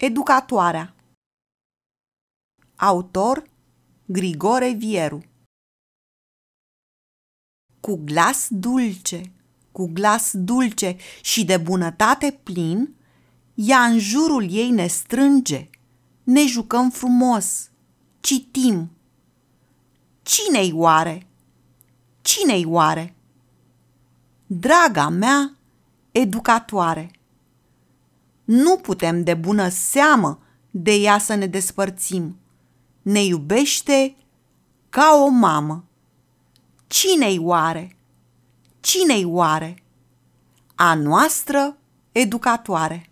Educatoarea Autor Grigore Vieru Cu glas dulce, cu glas dulce și de bunătate plin, ea în jurul ei ne strânge, ne jucăm frumos, citim. Cine-i oare? Cine-i oare? Draga mea, educatoare! nu putem de bună seamă de ea să ne despărțim. Ne iubește ca o mamă. Cine-i oare? Cine-i oare? A noastră educatoare.